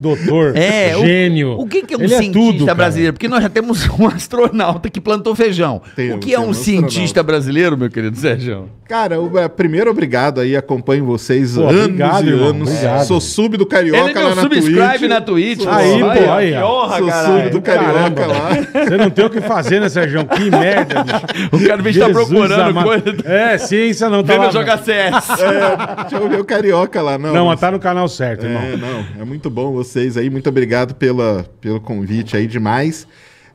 Doutor, é, gênio. O, o que, que é um Ele é cientista é brasileiro? Porque nós já temos um astronauta que plantou feijão. Tem, o que é um, um cientista brasileiro, meu querido Sérgio? Cara, é, primeiro, obrigado aí, acompanho vocês pô, anos obrigado, e anos. Obrigado. Sou sub do Carioca Ele é lá na Twitch. subscribe na Twitch. Pô. Aí, pô, aí, aí. Que honra, Sou caralho. sub do Carioca Caramba. lá. Você não tem o que fazer, né, Sérgio? Que merda, bicho. O cara bicho tá procurando coisa. É, ciência não tá Vem lá. jogar CS. É, deixa eu ver o Carioca lá. Não, não mas tá no canal certo, irmão. É, não, é muito bom vocês aí. Muito obrigado pela, pelo convite aí demais.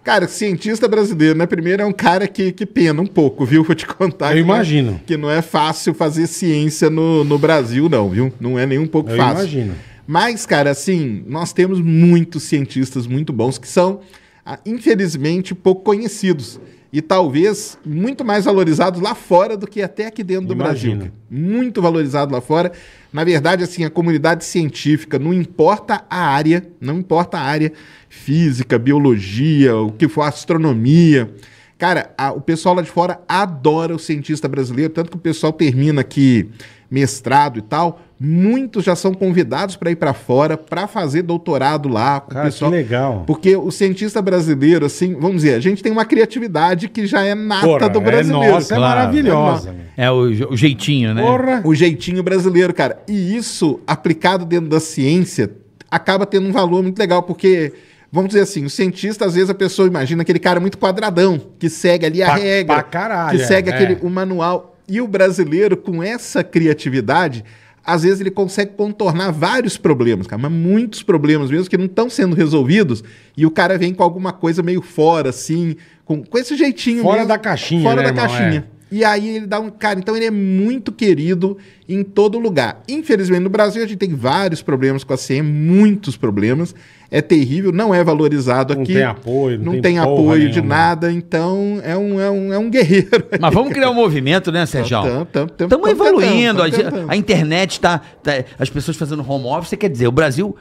Cara, cientista brasileiro, né? Primeiro é um cara que, que pena um pouco, viu? Vou te contar. Eu que é- imagino. É, que não é fácil fazer ciência no, no Brasil, não, viu? Não é nem um pouco Eu fácil. Eu imagino. Mas, cara, assim, nós temos muitos cientistas muito bons que são, ah, infelizmente, pouco conhecidos e talvez muito mais valorizados lá fora do que até aqui dentro do Imagina. Brasil. Muito valorizado lá fora. Na verdade, assim, a comunidade científica, não importa a área, não importa a área física, biologia, o que for astronomia, Cara, a, o pessoal lá de fora adora o cientista brasileiro, tanto que o pessoal termina aqui mestrado e tal. Muitos já são convidados para ir para fora para fazer doutorado lá. Cara, pessoal, que legal. Porque o cientista brasileiro, assim, vamos dizer, a gente tem uma criatividade que já é nata Porra, do é brasileiro. É, nossa, é maravilhosa. É, é o, o, jeitinho, né? Porra. O jeitinho brasileiro, cara. E isso, aplicado dentro da ciência, acaba tendo um valor muito legal, porque Vamos dizer assim, o cientista, às vezes a pessoa imagina aquele cara muito quadradão, que segue ali a pra, regra. Pra caralho, que segue é. aquele, é. o manual. E o brasileiro, com essa criatividade, às vezes ele consegue contornar vários problemas, cara, mas muitos problemas mesmo que não estão sendo resolvidos e o cara vem com alguma coisa meio fora, assim, com, com esse jeitinho. Fora mesmo, da caixinha. Fora né, da irmão? É. caixinha. É. E aí ele dá um. Cara, então ele é muito querido em todo lugar. Infelizmente, no Brasil a gente tem vários problemas com a CM, muitos problemas. É terrível, não é valorizado não aqui. Não tem apoio, não, tem, tem apoio nenhuma. de nada, então é um, é um, é um guerreiro. Mas vamos criar um movimento, né, Sérgio? Estamos evoluindo, a, a, internet está. Tá, as pessoas fazendo home office, quer dizer, o Brasil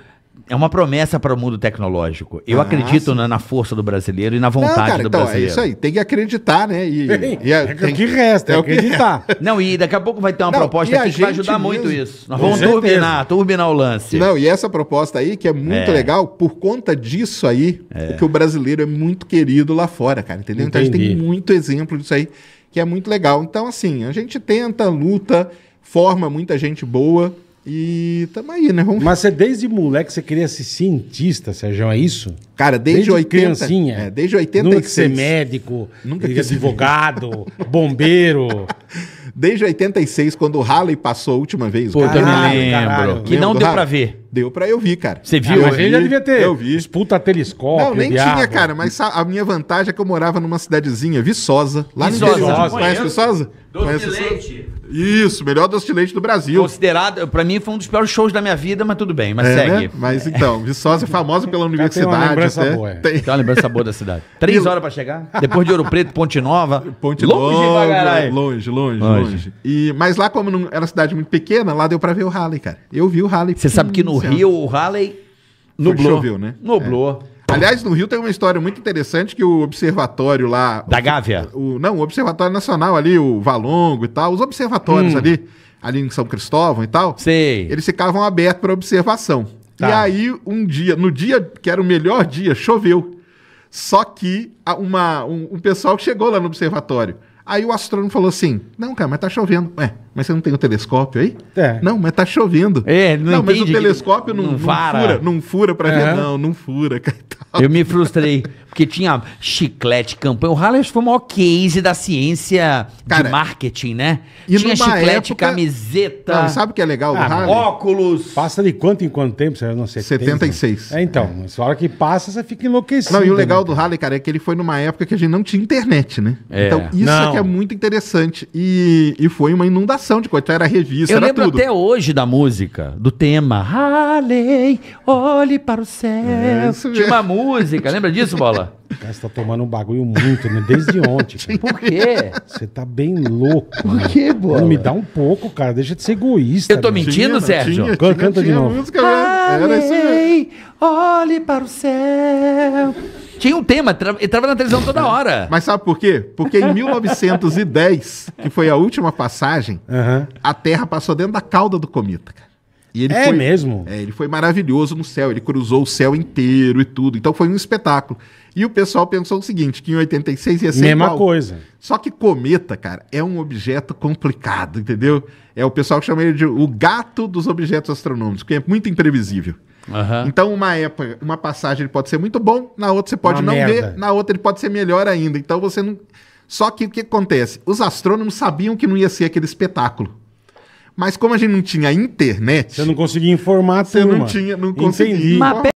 é uma promessa para o mundo tecnológico. Eu ah, acredito na, na, força do brasileiro e na vontade não, cara, do então, é brasileiro. É isso aí, tem que acreditar, né? E, e a, é, é tem... o que resta, é, é o que acreditar. Não, e daqui a pouco vai ter uma não, proposta aqui que vai ajudar mesmo. muito isso. Nós vamos certeza. turbinar, turbinar o lance. Não, e essa proposta aí, que é muito é. legal, por conta disso aí, é. que o brasileiro é muito querido lá fora, cara, entendeu? Entendi. Então a gente tem muito exemplo disso aí, que é muito legal. Então, assim, a gente tenta, luta, forma muita gente boa e tamo aí, né? Vamos... Mas você desde moleque você queria ser cientista, Sérgio, é isso? Cara, desde, desde 80, criancinha. É, desde 86. Nunca quis ser médico, nunca ser advogado, bombeiro. Desde 86, quando o Halley passou a última vez. Pô, cara, eu me lembro. Caralho. Que não deu Halley. pra ver. Deu pra eu vir, cara. Você viu? Eu a gente já devia ter. Eu vi. Puta telescópio. Não, nem tinha, cara, mas a minha vantagem é que eu morava numa cidadezinha, Viçosa, lá Viçosa. no interior. Conhece Viçosa? Doce de leite. Isso, melhor doce de leite do Brasil. Considerado, pra mim foi um dos piores shows da minha vida, mas tudo bem, mas é, né? segue. Né? Mas então, Viçosa é famosa pela universidade. Tem uma lembrança até. boa. É. Tem... tem uma lembrança boa da cidade. Três horas pra chegar, depois de Ouro Preto, Ponte Nova. Ponte longe Nova, longe, longe, longe, longe. E, mas lá como não era cidade muito pequena, lá deu pra ver o Harley, cara. Eu vi o Harley. Você sabe que no no Rio, o Halley nublou. Choveu, né? Nublou. É. Aliás, no Rio tem uma história muito interessante que o observatório lá. Da Gávea? O, não, o Observatório Nacional ali, o Valongo e tal, os observatórios hum. ali, ali em São Cristóvão e tal. Sei. Eles ficavam abertos para observação. Tá. E aí, um dia, no dia que era o melhor dia, choveu. Só que uma, um, um pessoal que chegou lá no observatório. Aí o astrônomo falou assim: Não, cara, mas tá chovendo. Ué, mas você não tem o um telescópio aí? É. Não, mas tá chovendo. É, não, não mas o telescópio não, não, não fura, não fura pra ver, é. não, não fura. Eu me frustrei, porque tinha chiclete, campanha. O Hallers foi o maior case da ciência Cara, de marketing, né? tinha chiclete, época... camiseta. Não, sabe o que é legal do ah, Harley? Óculos. Passa de quanto em quanto tempo? Você não é sei. 76. É, então, é. a hora que passa, você fica enlouquecido. Não, e o legal né? do Harley, cara, é que ele foi numa época que a gente não tinha internet, né? É. Então, isso não. é que é muito interessante. E, e foi uma inundação coleção de coisas. Então era revista, Eu era lembro até hoje da música, do tema. Ralei, olhe para o céu. É, Tinha uma música, lembra disso, Bola? Cara, você tá tomando um bagulho muito, né? Desde ontem. Cara. Por quê? Você tá bem louco. Por quê, Bola? Não me dá um pouco, cara. Deixa de ser egoísta. Eu tô mesmo. mentindo, tinha, Sérgio? Tinha, Canta tinha, de novo. Música, olhe para o céu. Tinha um tema, tra... ele na televisão toda é. hora. Mas sabe por quê? Porque em 1910, que foi a última passagem, uhum. a Terra passou dentro da cauda do cometa, E ele é foi, mesmo? É, ele foi maravilhoso no céu, ele cruzou o céu inteiro e tudo. Então foi um espetáculo. E o pessoal pensou o seguinte, que em 86 ia ser Mesma igual. coisa. Só que cometa, cara, é um objeto complicado, entendeu? É o pessoal que chama ele de o gato dos objetos astronômicos, porque é muito imprevisível. Uhum. Então, uma época, uma passagem ele pode ser muito bom, na outra você pode uma não merda. ver, na outra ele pode ser melhor ainda. Então você não. Só que o que acontece? Os astrônomos sabiam que não ia ser aquele espetáculo. Mas como a gente não tinha internet. Você não conseguia informar, Você não tinha, não conseguia.